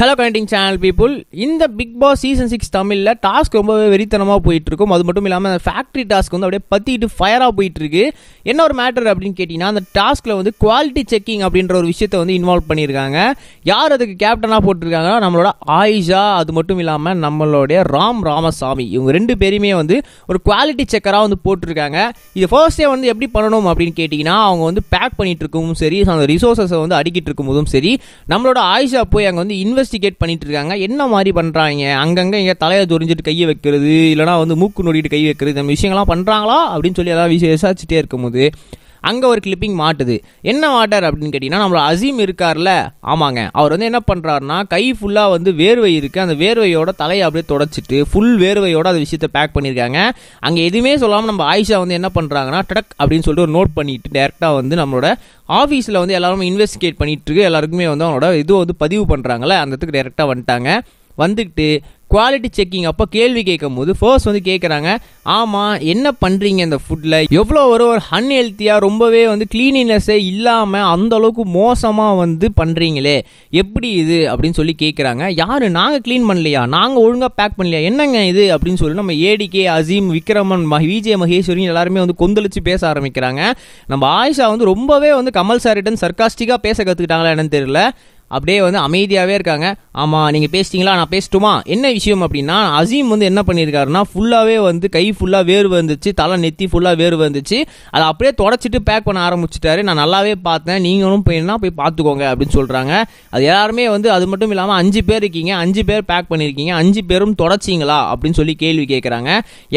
hello connecting channel people இந்த Bigg Boss season six தமிழில் task ரொம்பவே வெறித்தனமாக போயிட்டு இருக்கும் அது மட்டும் இல்லாமல் அந்த ஃபேக்ட்ரி டாஸ்க் வந்து அப்படியே பற்றிட்டு ஃபயராக போயிட்டு இருக்கு என்ன ஒரு மேட்டர் அப்படின்னு கேட்டிங்கன்னா அந்த டாஸ்கில் வந்து குவாலிட்டி செக்கிங் அப்படின்ற ஒரு விஷயத்தை வந்து இன்வால்வ் பண்ணியிருக்காங்க யார் அதுக்கு கேப்டனாக போட்டிருக்காங்கன்னா நம்மளோட ஆயிஷா அது மட்டும் இல்லாமல் நம்மளுடைய ராம் ராமசாமி இவங்க ரெண்டு பேருமே வந்து ஒரு குவாலிட்டி செக்கராக வந்து போட்டிருக்காங்க இது ஃபர்ஸ்டே வந்து எப்படி பண்ணணும் அப்படின்னு கேட்டிங்கன்னா அவங்க வந்து பேக் பண்ணிட்டு இருக்கவும் சரி அந்த ரிசோர்ஸஸை வந்து அடிக்கிட்டு இருக்கும்போதும் சரி நம்மளோட ஆயிஷா போய் அங்கே வந்து இன்வெஸ்ட் இன்வெஸ்டிகேட் பண்ணிட்டு இருக்காங்க என்ன மாதிரி பண்ணுறாங்க அங்கங்கே இங்கே தலையை துரிஞ்சிட்டு கையை வைக்கிறது இல்லைனா வந்து மூக்கு நொடிட்டு கை வைக்கிறது இந்த விஷயங்கள்லாம் பண்ணுறாங்களா அப்படின்னு சொல்லி எதாவது விஷயம் விசாரிச்சுட்டே இருக்கும்போது அங்கே ஒரு கிளிப்பிங் மாட்டுது என்ன வாட்டர் அப்படின்னு கேட்டிங்கன்னா நம்மளோட அசீம் இருக்கார்ல ஆமாங்க அவர் வந்து என்ன பண்ணுறாருனா கை ஃபுல்லாக வந்து வேர்வை இருக்குது அந்த வேர்வையோட தலையை அப்படியே தொடச்சிட்டு ஃபுல் வேர்வையோட அந்த விஷயத்த பேக் பண்ணியிருக்காங்க அங்கே எதுவுமே சொல்லாமல் நம்ம ஆயிஷா வந்து என்ன பண்ணுறாங்கன்னா டடக் அப்படின்னு சொல்லிட்டு ஒரு நோட் பண்ணிட்டு டேரெக்டாக வந்து நம்மளோட ஆஃபீஸில் வந்து எல்லாரும் இன்வெஸ்டிகேட் பண்ணிட்டு இருக்கு எல்லாருக்குமே வந்து அவனோட இது வந்து பதிவு பண்ணுறாங்களே அந்த இடத்துக்கு டேரெக்டாக வந்துட்டாங்க வந்துக்கிட்டு குவாலிட்டி செக்கிங் அப்போ கேள்வி கேட்கும் போது ஃபர்ஸ்ட் வந்து கேட்குறாங்க ஆமாம் என்ன பண்ணுறீங்க இந்த ஃபுட்டில் எவ்வளோ ஒரு ஒரு அன்ஹெல்த்தியாக ரொம்பவே வந்து கிளீனினஸ்ஸே இல்லாமல் அந்த அளவுக்கு மோசமாக வந்து பண்ணுறீங்களே எப்படி இது அப்படின்னு சொல்லி கேட்குறாங்க யார் நாங்கள் க்ளீன் பண்ணலையா நாங்கள் ஒழுங்காக பேக் பண்ணலையா என்னங்க இது அப்படின்னு சொல்லி நம்ம ஏடிகே அசீம் விக்ரமன் விஜய் மகேஸ்வரி எல்லாருமே வந்து கொந்தளிச்சு பேச ஆரம்பிக்கிறாங்க நம்ம ஆயிஷா வந்து ரொம்பவே வந்து கமல் சாரிட்டன் சர்க்காஸ்டிக்காக பேச கற்றுக்கிட்டாங்களா என்னன்னு தெரியல அப்படியே வந்து அமைதியாகவே இருக்காங்க ஆமாம் நீங்கள் பேசிட்டீங்களா நான் பேசட்டுமா என்ன விஷயம் அப்படின்னா அசீம் வந்து என்ன பண்ணியிருக்காருன்னா ஃபுல்லாகவே வந்து கை ஃபுல்லாக வேறு வந்துச்சு தலை நெத்தி ஃபுல்லாக வேறு வந்துச்சு அதை அப்படியே தொடச்சிட்டு பேக் பண்ண ஆரம்பிச்சிட்டாரு நான் நல்லாவே பார்த்தேன் நீங்களும் போயிருந்தா போய் பார்த்துக்கோங்க அப்படின்னு சொல்கிறாங்க அது எல்லாருமே வந்து அது மட்டும் இல்லாமல் அஞ்சு பேர் இருக்கீங்க அஞ்சு பேர் பேக் பண்ணியிருக்கீங்க அஞ்சு பேரும் தொடச்சிங்களா அப்படின்னு சொல்லி கேள்வி கேட்குறாங்க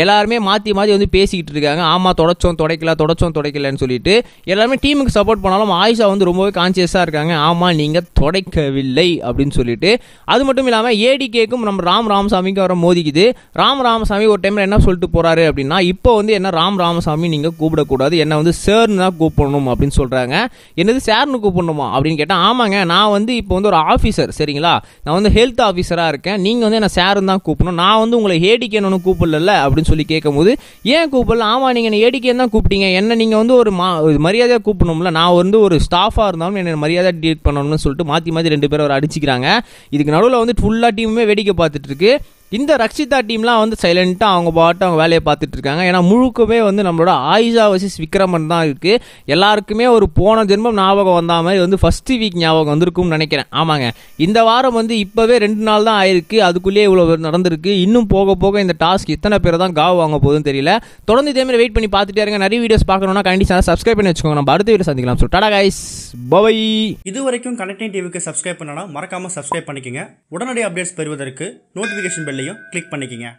எல்லாருமே மாற்றி மாற்றி வந்து பேசிக்கிட்டு இருக்காங்க ஆமாம் தொடச்சோம் தொடக்கல தொடச்சோம் தொடக்கலன்னு சொல்லிட்டு எல்லாருமே டீமுக்கு சப்போர்ட் பண்ணாலும் ஆயிஷா வந்து ரொம்பவே கான்சியஸாக இருக்காங்க ஆமாம் நீங்கள் தொடை கிடைக்கவில்லை அப்படின்னு சொல்லிட்டு அது மட்டும் இல்லாமல் ஏடிகேக்கும் நம்ம ராம் ராமசாமிக்கும் அவரை மோதிக்குது ராம் ராமசாமி ஒரு டைமில் என்ன சொல்லிட்டு போகிறாரு அப்படின்னா இப்போ வந்து என்ன ராம் ராமசாமி நீங்கள் கூப்பிடக்கூடாது என்னை வந்து சேர்னு தான் கூப்பிடணும் அப்படின்னு சொல்கிறாங்க என்னது சேர்னு கூப்பிடணுமா அப்படின்னு கேட்டால் ஆமாங்க நான் வந்து இப்போ வந்து ஒரு ஆஃபீஸர் சரிங்களா நான் வந்து ஹெல்த் ஆஃபீஸராக இருக்கேன் நீங்கள் வந்து என்ன சேர்னு தான் கூப்பிடணும் நான் வந்து உங்களை ஏடிகேன்னு கூப்பிடல அப்படின்னு சொல்லி கேட்கும்போது ஏன் கூப்பிடல ஆமாம் நீங்கள் என்ன ஏடிக்கேன்னு தான் கூப்பிட்டீங்க என்ன நீங்கள் வந்து ஒரு மா மரியாதையாக கூப்பிடணும்ல நான் வந்து ஒரு ஸ்டாஃபாக இருந்தாலும் என்னை மரியாதை டீட் பண்ணணும்னு சொல்லிட்டு மாற்றி மாதிரி ரெண்டு பேரும் அவர் அடிச்சுக்கிறாங்க இதுக்கு நடுவில் வந்து ஃபுல்லாக டீமுமே வேடிக்கை பார்த்துட்டு இருக்கு இந்த ரக்ஷிதா டீம்லாம் வந்து சைலண்ட்டாக அவங்க பாட்டு அவங்க வேலையை பார்த்துட்டு இருக்காங்க ஏன்னா முழுக்கவே வந்து நம்மளோட ஆயுஷா வசிஸ் விக்ரமன் தான் இருக்குது எல்லாருக்குமே ஒரு போன ஜென்மம் ஞாபகம் வந்த மாதிரி வந்து ஃபஸ்ட்டு வீக் ஞாபகம் வந்திருக்கும்னு நினைக்கிறேன் ஆமாங்க இந்த வாரம் வந்து இப்போவே ரெண்டு நாள் தான் ஆயிருக்கு அதுக்குள்ளேயே இவ்வளோ நடந்திருக்கு இன்னும் போக போக இந்த டாஸ்க் இத்தனை பேர் தான் காவ் வாங்க போகுதுன்னு தெரியல தொடர்ந்து இதே வெயிட் பண்ணி பார்த்துட்டே இருங்க நிறைய வீடியோஸ் பார்க்கணும்னா கண்டி சேனல் சப்ஸ்கிரைப் பண்ணி வச்சுக்கோங்க நம்ம அடுத்த வீடியோ சந்திக்கலாம் ஸோ டாடா கைஸ் பவை இது வரைக்கும் கனெக்டிங் டிவிக்கு சப்ஸ்கிரைப் பண்ணனா மறக்காமல் சப்ஸ்கிரைப் பண்ணிக்கோங்க உடனடி அப்டேட்ஸ் பெறுவதற்கு நோட்டிஃபிகேஷன் பெல்லை ரெண்டையும் கிளிக் பண்ணிக்கிங்க